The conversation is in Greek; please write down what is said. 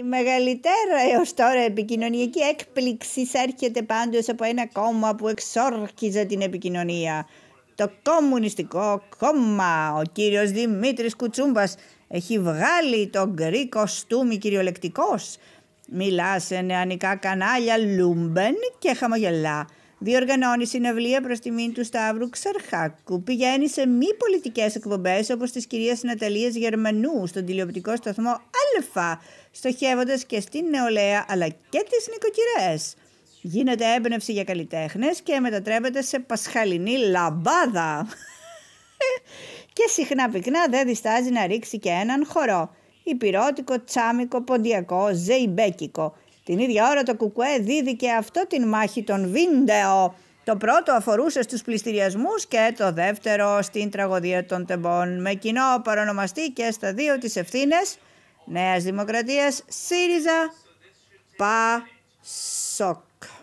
Η μεγαλύτερα έως τώρα επικοινωνιακή έκπληξη έρχεται πάντως από ένα κόμμα που εξόρκιζε την επικοινωνία. Το Κομμουνιστικό Κόμμα. Ο κύριος Δημήτρης Κουτσούμπας έχει βγάλει τον γκρι κοστούμι κυριολεκτικός. Μιλά σε νεανικά κανάλια Λούμπεν και χαμογελά. Διοργανώνει συναυλία προς τιμήν του Σταύρου Ξαρχάκου. Πηγαίνει σε μη πολιτικές εκπομπές όπως της κυρίας Ναταλίας Γερμανού στον τηλεοπτικό σταθμό ΑΛΦΑ, στοχεύοντας και στην νεολαία αλλά και τις νοικοκυρές. Γίνεται έμπνευση για καλλιτέχνες και μετατρέπεται σε πασχαλινή λαμπάδα. και συχνά πυκνά δεν διστάζει να ρίξει και έναν χορό. Υπηρώτικο, τσάμικο, ποντιακό, ζεϊμπέκικο. Την ίδια ώρα το κουκουέ δίδει και αυτό την μάχη των βίντεο. Το πρώτο αφορούσε στους πληστηριασμούς και το δεύτερο στην τραγωδία των τεμπών με κοινό παρονομαστή και στα δύο τις ευθύνες Nas né? democracias, Syriza PASOK.